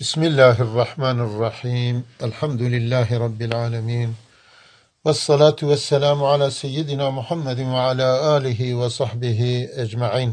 بسم الله الرحمن الرحيم الحمد لله رب العالمين والصلاة والسلام على سيدنا محمد وعلى آله وصحبه أجمعين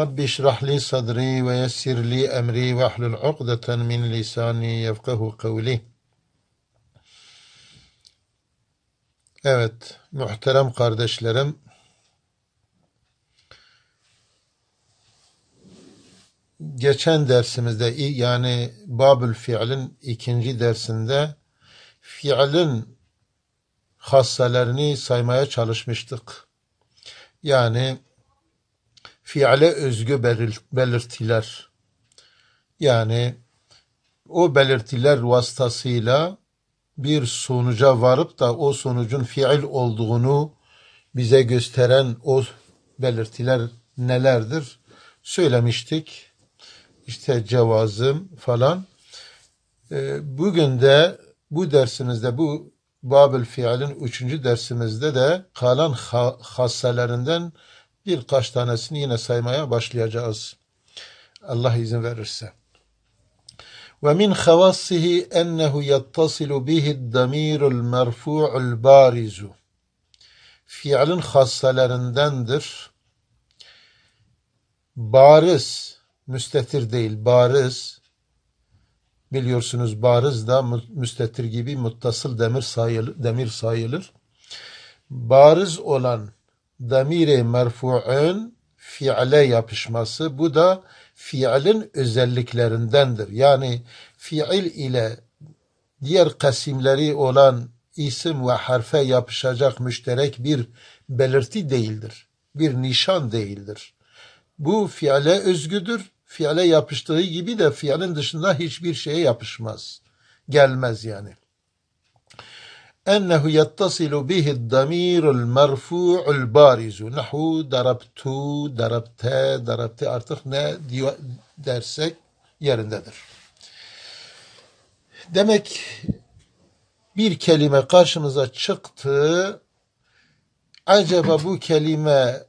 رب اشرح لي صدري ويسر لي أمري واحلل عقدة من لساني يفقه قولي Evet, muhterem kardeşlerim, geçen dersimizde yani babül fiilin ikinci dersinde fiilin hasselerini saymaya çalışmıştık. Yani fiile özgü belirtiler yani o belirtiler vasıtasıyla bir sonuca varıp da o sonucun fiil olduğunu bize gösteren o belirtiler nelerdir söylemiştik işte cevazım falan. Ee, bugün de bu dersimizde bu Babil Fiil'in üçüncü dersimizde de kalan hasselerinden birkaç tanesini yine saymaya başlayacağız. Allah izin verirse. ومن خواصه أنه يتصل به الضمير المرفوع البارز fiilin hasselerindendir. Bariz müstetir değil, bariz. Biliyorsunuz bariz da müstetir gibi muttasıl demir sayılır. Demir sayılır. Bariz olan damire merfu'un fiile yapışması bu da fiilin özelliklerindendir. Yani fiil ile diğer kasimleri olan isim ve harfe yapışacak müşterek bir belirti değildir. Bir nişan değildir. Bu fiile özgüdür fiile yapıştığı gibi de fiilin dışında hiçbir şeye yapışmaz. Gelmez yani. Ennehu yattasilu bihi damirul merfu'ul barizu. Nahu darabtu, darabte, darabte artık ne dersek yerindedir. Demek bir kelime karşımıza çıktı. Acaba bu kelime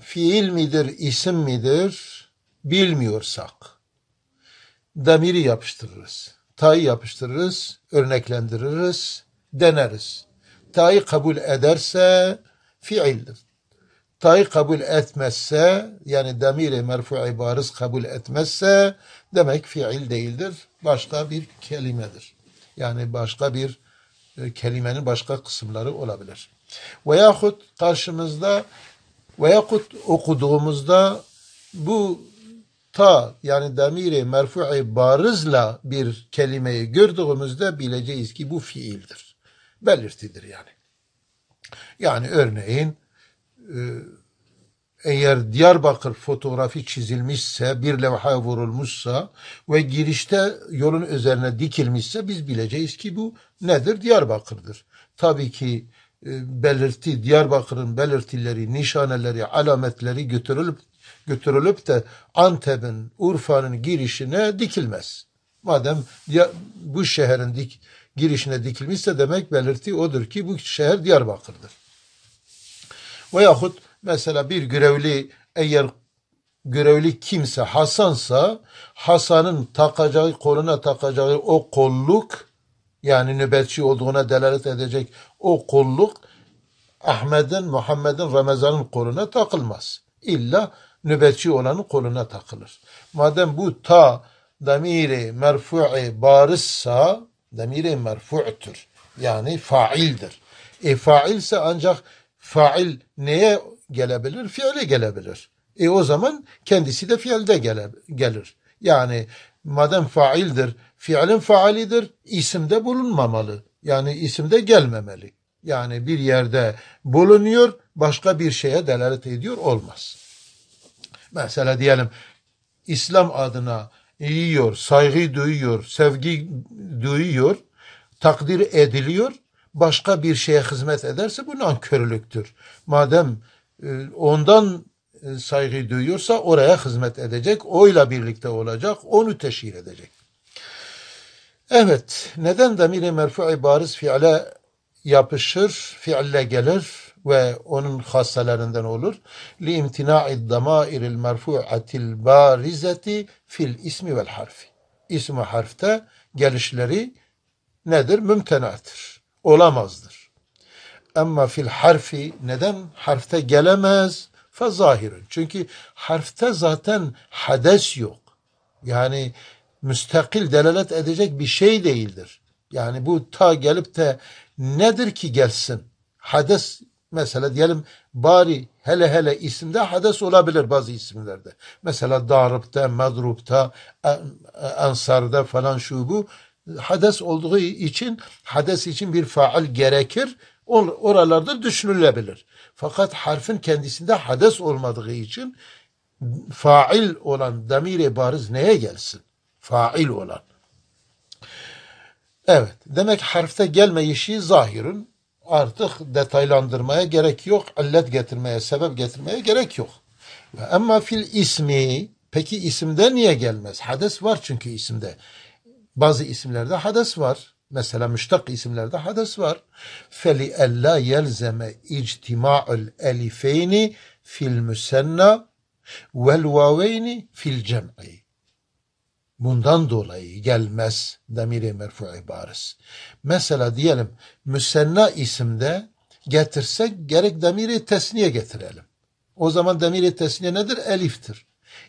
fiil midir, isim midir? bilmiyorsak damiri yapıştırırız. Ta'yı yapıştırırız, örneklendiririz, deneriz. Ta'yı kabul ederse fiildir. Ta'yı kabul etmezse yani damiri merfu'i bariz kabul etmezse demek fiil değildir. Başka bir kelimedir. Yani başka bir e, kelimenin başka kısımları olabilir. Veyahut karşımızda veyahut okuduğumuzda bu ta yani damiri merfu'i barızla bir kelimeyi gördüğümüzde bileceğiz ki bu fiildir. Belirtidir yani. Yani örneğin e, eğer Diyarbakır fotoğrafı çizilmişse, bir levhaya vurulmuşsa ve girişte yolun üzerine dikilmişse biz bileceğiz ki bu nedir? Diyarbakır'dır. Tabii ki e, belirti, Diyarbakır'ın belirtileri, nişaneleri, alametleri götürülüp götürülüp de Antep'in, Urfa'nın girişine dikilmez. Madem bu şehrin dik, girişine dikilmişse demek belirti odur ki bu şehir Diyarbakır'dır. Veyahut mesela bir görevli eğer görevli kimse Hasan'sa Hasan'ın takacağı koluna takacağı o kolluk yani nöbetçi olduğuna delalet edecek o kolluk Ahmet'in, Muhammed'in, Ramazan'ın koluna takılmaz. İlla nöbetçi olanın koluna takılır. Madem bu ta damire merfu'i barizsa damire merfu'tür. Yani faildir. E failse ancak fail neye gelebilir? Fiile gelebilir. E o zaman kendisi de fiilde gele, gelir. Yani madem faildir, fiilin faalidir, isimde bulunmamalı. Yani isimde gelmemeli. Yani bir yerde bulunuyor, başka bir şeye delalet ediyor olmaz. Mesela diyelim İslam adına yiyor, saygı duyuyor, sevgi duyuyor, takdir ediliyor. Başka bir şeye hizmet ederse bu nankörlüktür. Madem e, ondan e, saygı duyuyorsa oraya hizmet edecek, oyla birlikte olacak, onu teşhir edecek. Evet, neden demir-i merfu'i bariz fiile yapışır, fiille gelir? ve onun hasselerinden olur. Li imtina'i damairil merfu'atil barizeti fil ismi vel harfi. İsmi harfte gelişleri nedir? Mümtenadır. Olamazdır. Ama fil harfi neden harfte gelemez? Fe zahirun. Çünkü harfte zaten hades yok. Yani müstakil delalet edecek bir şey değildir. Yani bu ta gelip de nedir ki gelsin? Hades Mesela diyelim bari hele hele isimde hades olabilir bazı isimlerde. Mesela darıpta, madrupta, ansarda falan şu bu. Hades olduğu için hades için bir faal gerekir. Oralarda düşünülebilir. Fakat harfin kendisinde hades olmadığı için fail olan damire bariz neye gelsin? Fail olan. Evet. Demek harfte gelmeyişi zahirin artık detaylandırmaya gerek yok. Illet getirmeye, sebep getirmeye gerek yok. Ve emma fil ismi peki isimde niye gelmez? Hades var çünkü isimde. Bazı isimlerde hades var. Mesela müştak isimlerde hades var. Feli ella yelzeme ictima'ul elifeyni fil müsenna vel vaveyni fil cem'i bundan dolayı gelmez damire merfu'i bariz. Mesela diyelim müsenna isimde getirsek gerek damire tesniye getirelim. O zaman damire tesniye nedir? Eliftir.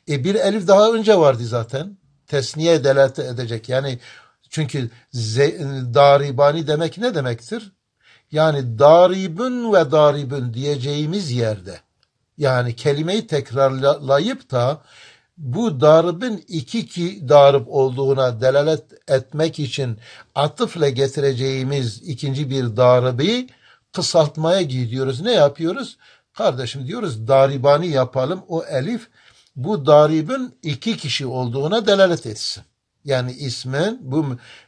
E bir elif daha önce vardı zaten. Tesniye delalet edecek. Yani çünkü daribani demek ne demektir? Yani daribün ve daribün diyeceğimiz yerde yani kelimeyi tekrarlayıp da bu darbin iki ki darb olduğuna delalet etmek için atıfla getireceğimiz ikinci bir darbi kısaltmaya gidiyoruz. Ne yapıyoruz? Kardeşim diyoruz daribani yapalım o elif bu daribin iki kişi olduğuna delalet etsin yani ismen bu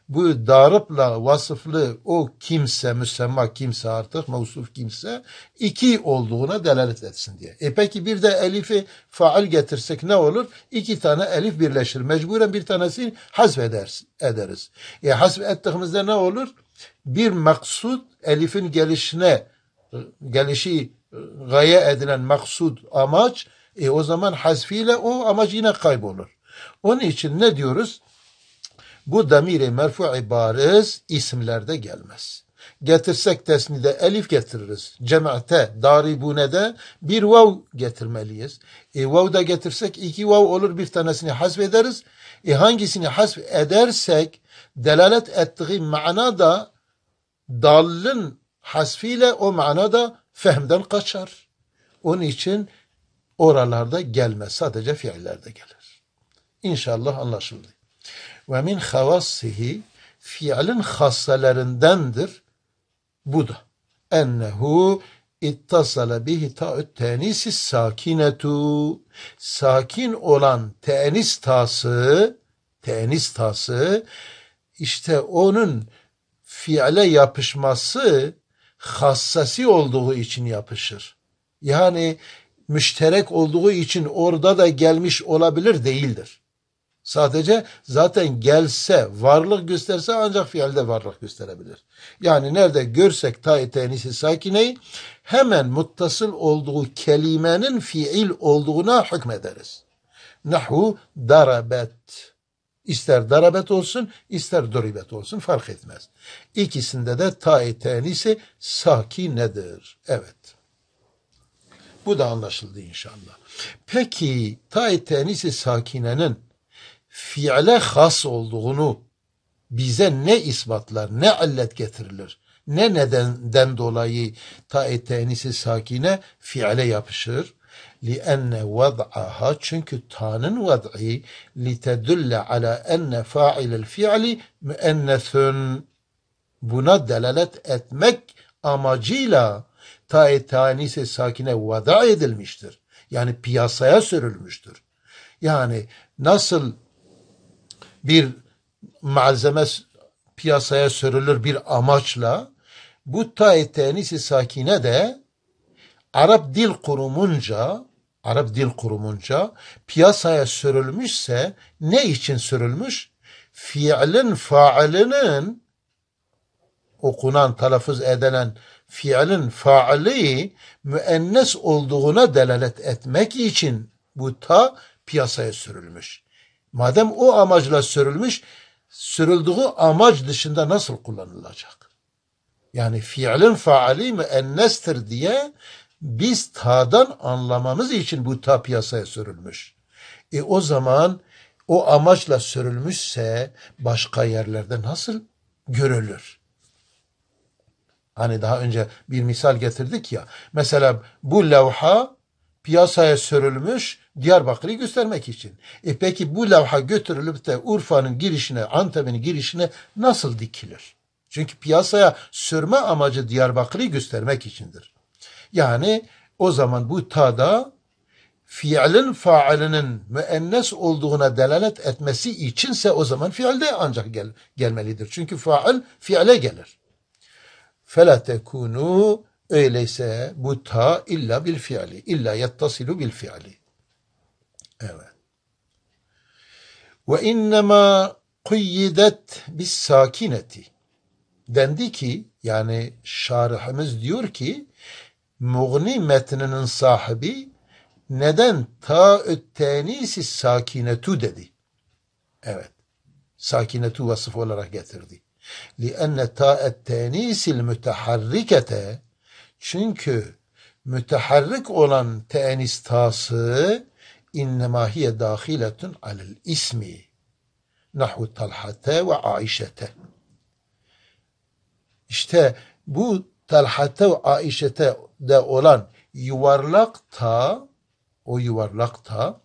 bu darıpla vasıflı o kimse müsemma kimse artık mevsuf kimse iki olduğuna delalet etsin diye. E peki bir de elifi faal getirsek ne olur? İki tane elif birleşir. Mecburen bir tanesini hasf ederiz. E hasf ettiğimizde ne olur? Bir maksud elifin gelişine gelişi gaye edilen maksud amaç e o zaman hasfiyle o amaç yine kaybolur. Onun için ne diyoruz? bu damiri merfu'i bariz isimlerde gelmez. Getirsek tesnide elif getiririz. Cemaate, daribunede bir vav getirmeliyiz. E, vav da getirsek iki vav olur bir tanesini hasf ederiz. E, hangisini hasf edersek delalet ettiği manada da dallın hasfiyle o manada da fehmden kaçar. Onun için oralarda gelmez. Sadece fiillerde gelir. İnşallah anlaşıldı ve min havassihi fiilin hassalarındandır bu da. Ennehu ittasala bihi ta'ut tenisi sakinetu. Sakin olan tenis tası, tenis tası işte onun fiile yapışması hassasi olduğu için yapışır. Yani müşterek olduğu için orada da gelmiş olabilir değildir. Sadece zaten gelse, varlık gösterse ancak fiilde varlık gösterebilir. Yani nerede görsek ta tenisi sakineyi hemen muttasıl olduğu kelimenin fiil olduğuna hükmederiz. Nahu darabet. İster darabet olsun, ister duribet olsun fark etmez. İkisinde de ta tenisi sakinedir. Evet. Bu da anlaşıldı inşallah. Peki ta tenisi sakinenin fiile has olduğunu bize ne ispatlar, ne allet getirilir, ne nedenden dolayı ta tenisi sakine fiile yapışır. لِأَنَّ وَضْعَهَا Çünkü ta'nın vad'i لِتَدُلَّ عَلَى اَنَّ فَاِلَ الْفِعْلِ مُؤَنَّثٌ Buna delalet etmek amacıyla ta tanise sakine vada edilmiştir. Yani piyasaya sürülmüştür. Yani nasıl bir malzeme piyasaya sürülür bir amaçla bu tae tenisi sakine de Arap dil kurumunca Arap dil kurumunca piyasaya sürülmüşse ne için sürülmüş? Fiilin failinin okunan, telaffuz edilen fiilin faali müennes olduğuna delalet etmek için bu ta piyasaya sürülmüş. Madem o amacla sürülmüş, sürüldüğü amaç dışında nasıl kullanılacak? Yani fiilin faali müennestir diye biz ta'dan anlamamız için bu ta piyasaya sürülmüş. E o zaman o amaçla sürülmüşse başka yerlerde nasıl görülür? Hani daha önce bir misal getirdik ya. Mesela bu levha piyasaya sürülmüş Diyarbakır'ı göstermek için. E peki bu levha götürülüp de Urfa'nın girişine, Antep'in girişine nasıl dikilir? Çünkü piyasaya sürme amacı Diyarbakır'ı göstermek içindir. Yani o zaman bu tada fiilin faalinin müennes olduğuna delalet etmesi içinse o zaman fiilde ancak gel, gelmelidir. Çünkü faal fiile gelir. فَلَا tekunu Öyleyse bu ta illa bil fiili, illa yettasilu bil fiili. Evet. Ve innema kuyyidet bis sakineti. Dendi ki yani şarihimiz diyor ki Mughni metninin sahibi neden ta öttenisi sakinetu dedi. Evet. Sakinetu vasıf olarak getirdi. لِأَنَّ تَاءَ التَّنِيسِ الْمُتَحَرِّكَةَ Çünkü müteharrik olan tenis innema hiye dahiletun alel ismi nahu talhate ve aişete. İşte bu talhate ve aişete de olan yuvarlak ta o yuvarlak ta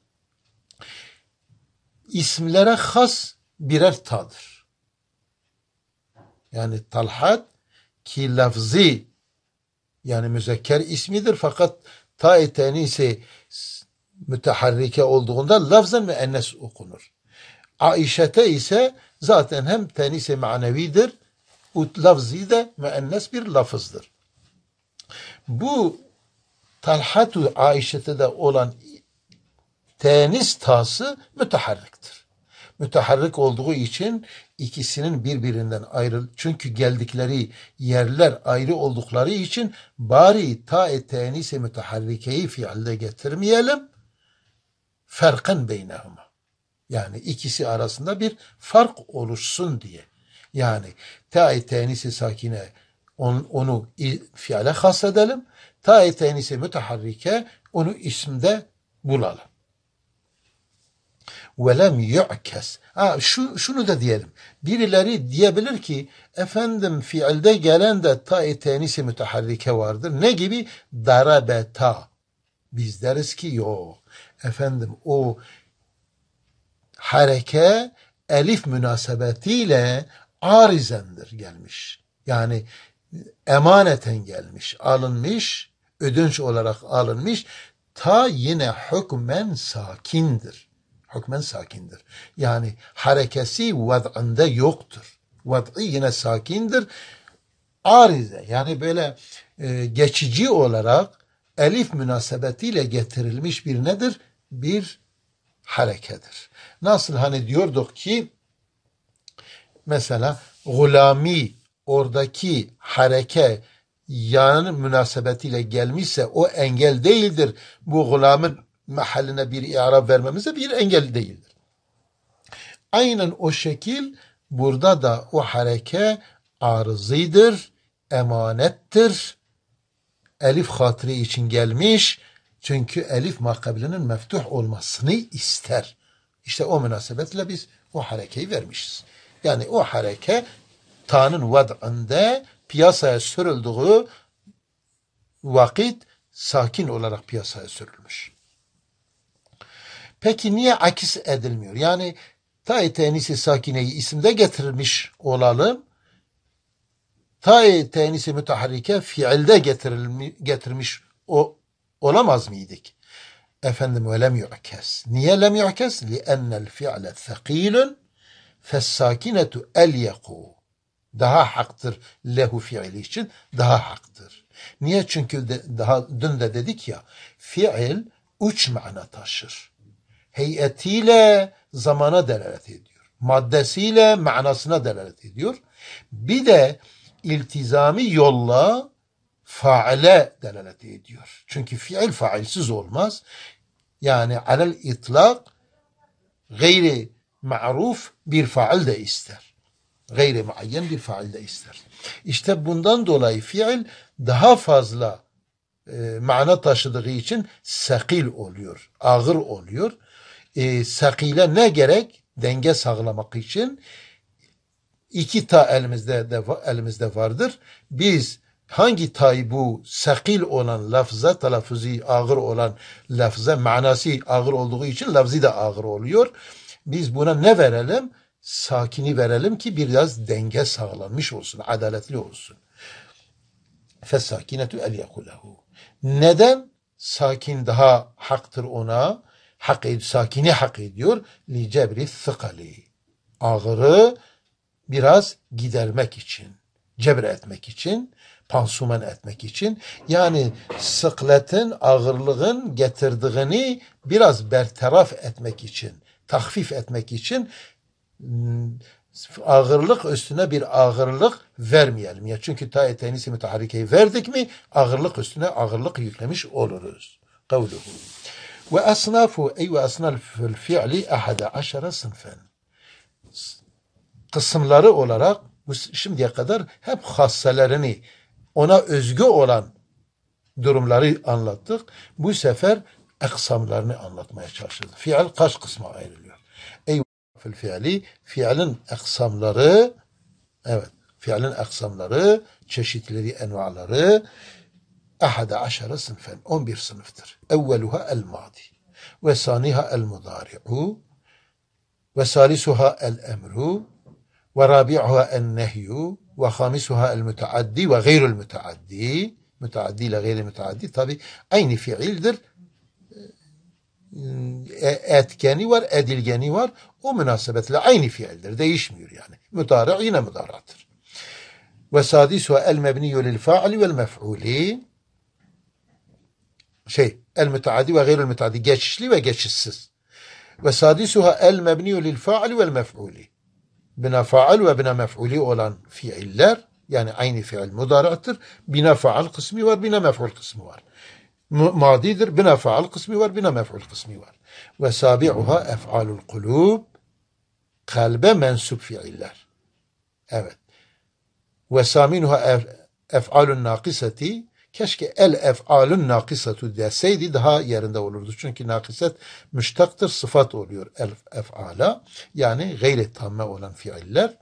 isimlere has birer tadır. Yani talhat ki lafzi yani müzekker ismidir fakat ta etenisi müteharrike olduğunda lafzen müennes okunur. Aişete ise zaten hem tenise manevidir, lafzi de müennes bir lafızdır. Bu Talhatu Aişe'te de olan tenis tası müteharriktir. Müteharrik olduğu için ikisinin birbirinden ayrı çünkü geldikleri yerler ayrı oldukları için bari ta tenis müteharrikeyi fiilde getirmeyelim Ferkan beynehuma. Yani ikisi arasında bir fark oluşsun diye. Yani ta-i tenisi sakine on, onu fiale has edelim. ta tenisi müteharrike onu isimde bulalım. Velem yu'kes. Ha, şu, şunu da diyelim. Birileri diyebilir ki efendim fiilde gelen de ta-i tenisi müteharrike vardır. Ne gibi? Darabeta. Biz deriz ki yok efendim o hareke elif münasebetiyle arizendir gelmiş. Yani emaneten gelmiş, alınmış, ödünç olarak alınmış. Ta yine hükmen sakindir. Hükmen sakindir. Yani harekesi vad'ında yoktur. Vad'i yine sakindir. Arize yani böyle e, geçici olarak elif münasebetiyle getirilmiş bir nedir? bir harekedir. Nasıl hani diyorduk ki mesela gulami oradaki hareke yani münasebetiyle gelmişse o engel değildir. Bu gulamın mahalline bir i'rab vermemize bir engel değildir. Aynen o şekil burada da o hareke arızidir, emanettir. Elif hatri için gelmiş çünkü elif makabilenin meftuh olmasını ister. İşte o münasebetle biz o harekeyi vermişiz. Yani o hareke Ta'nın vad'ında piyasaya sürüldüğü vakit sakin olarak piyasaya sürülmüş. Peki niye akis edilmiyor? Yani ta tenisi sakineyi isimde getirmiş olalım. ta tenisi müteharrike fiilde getirilmiş, getirmiş o olamaz mıydık? Efendim ve lem yu'kes. Niye lem yu'kes? Liennel fi'le thekilun fessakinetu elyeku. Daha haktır lehu fiili için daha haktır. Niye? Çünkü de, daha dün de dedik ya fiil üç mana taşır. Heyetiyle zamana delalet ediyor. Maddesiyle manasına delalet ediyor. Bir de iltizami yolla faale delalet ediyor. Çünkü fiil failsiz olmaz. Yani alel itlak gayri maruf bir faal de ister. Gayri muayyen bir fail de ister. İşte bundan dolayı fiil daha fazla e, mana taşıdığı için sakil oluyor, ağır oluyor. E, sakile ne gerek? Denge sağlamak için iki ta elimizde de, elimizde vardır. Biz hangi taybu sakil olan lafza telaffuzi ağır olan lafza manası ağır olduğu için lafzı da ağır oluyor. Biz buna ne verelim? Sakini verelim ki biraz denge sağlanmış olsun, adaletli olsun. فَالسَّاكِنَةُ اَلْيَقُلَهُ Neden? Sakin daha haktır ona. Hak, sakini hak ediyor. لِجَبْرِ الثِّقَلِ Ağırı biraz gidermek için, cebre etmek için pansuman etmek için. Yani sıkletin, ağırlığın getirdiğini biraz bertaraf etmek için, tahfif etmek için hmm, ağırlık üstüne bir ağırlık vermeyelim. Ya çünkü ta etenisi müteharrikeyi verdik mi ağırlık üstüne ağırlık yüklemiş oluruz. Kavluhu. Ve esnafu ey ve esnafül fi'li ahada aşara sınfen. Kısımları olarak şimdiye kadar hep hasselerini ona özgü olan durumları anlattık. Bu sefer eksamlarını anlatmaya çalışırdı. Fiil kaç kısma ayrılıyor? Ey fil fiili fiilin eksamları evet fiilin eksamları çeşitleri envaları ahada aşara sınıfen 11 sınıftır. Evveluha el madi ve saniha el mudari'u ve salisuha el emru ve rabi'uha en nehyu وخامسها المتعدي وغير المتعدي متعدي لغير المتعدي طيب أين في علدر اتكاني وار ادلجاني وار ومناسبة لعين في علدر ده يشمير يعني مضارع هنا مضارعتر وسادسها المبني للفاعل والمفعول شيء المتعدي وغير المتعدي وجاتش السس وسادسها المبني للفاعل والمفعول bina faal ve bina mef'uli olan fiiller yani aynı fiil mudarattır. Bina faal kısmı var, bina mef'ul kısmı var. Madidir, bina faal kısmı var, bina mef'ul kısmı var. Ve sabi'uha ef'alul kulub kalbe mensup fiiller. Evet. Ve saminuha ef'alun nakiseti Keşke el ef'alun nakisatu deseydi daha yerinde olurdu. Çünkü nakiset müştaktır sıfat oluyor el ef'ala. Yani gayri tamme olan fiiller.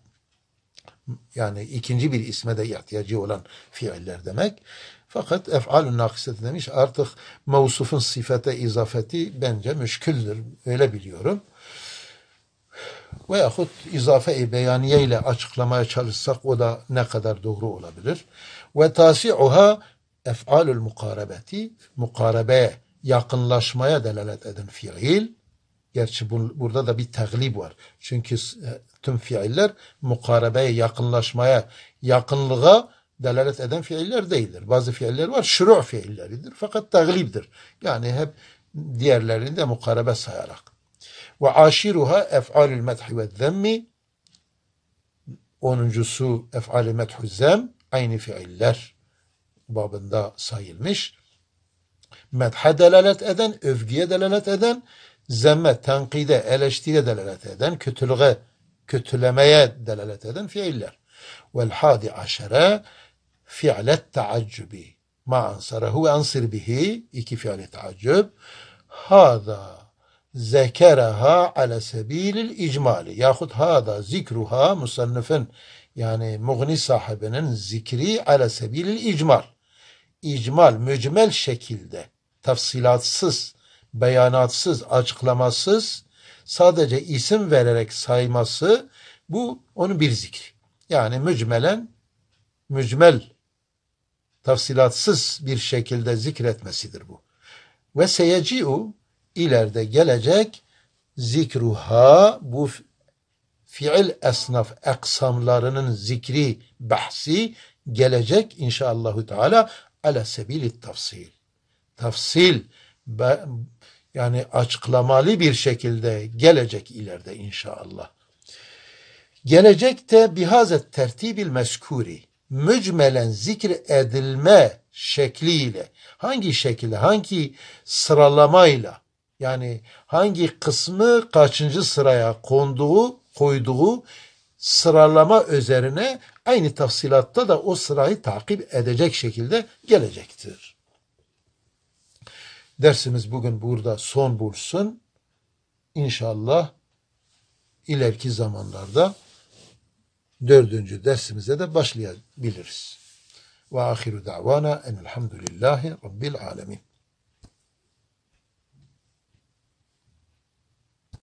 Yani ikinci bir isme de ihtiyacı olan fiiller demek. Fakat ef'alun nakiseti demiş artık mevsufun sıfete izafeti bence müşküldür. Öyle biliyorum veyahut izafe-i beyaniye ile açıklamaya çalışsak o da ne kadar doğru olabilir. Ve tasi'uha ef'alül mukarabeti mukarabeye yakınlaşmaya delalet eden fiil gerçi bu, burada da bir teglib var çünkü e, tüm fiiller mukarabeye yakınlaşmaya yakınlığa delalet eden fiiller değildir. Bazı fiiller var şuru fiilleridir fakat teglibdir. Yani hep diğerlerini de mukarabe sayarak. Ve aşiruha ef'alül methi ve zemmi onuncusu ef'alü methu zem aynı fiiller babında sayılmış. Medhe delalet eden, övgüye delalet eden, zemme, tenkide, eleştiriye delalet eden, kötülüğe, kötülemeye delalet eden fiiller. Vel hadi aşere fiilet taaccubi ma ansarehu ve ansir bihi iki fiili taaccub hada zekeraha ala sebilil icmali yahut hada zikruha musannifin yani Mughni sahibenin zikri ala sebil icmal. İcmal, mücmel şekilde, tafsilatsız, beyanatsız, açıklamasız, sadece isim vererek sayması bu onun bir zikri. Yani mücmelen, mücmel, tafsilatsız bir şekilde zikretmesidir bu. Ve seyeci'u ileride gelecek zikruha bu fiil esnaf eksamlarının zikri bahsi gelecek inşallahü teala ala sebili tafsil. Tafsil yani açıklamalı bir şekilde gelecek ileride inşallah. Gelecekte bihazet tertibil meskuri mücmelen zikir edilme şekliyle hangi şekilde hangi sıralamayla yani hangi kısmı kaçıncı sıraya konduğu koyduğu sıralama üzerine aynı tafsilatta da o sırayı takip edecek şekilde gelecektir. Dersimiz bugün burada son bulsun. İnşallah ileriki zamanlarda dördüncü dersimize de başlayabiliriz. Ve ahiru davana enelhamdülillahi rabbil alemin.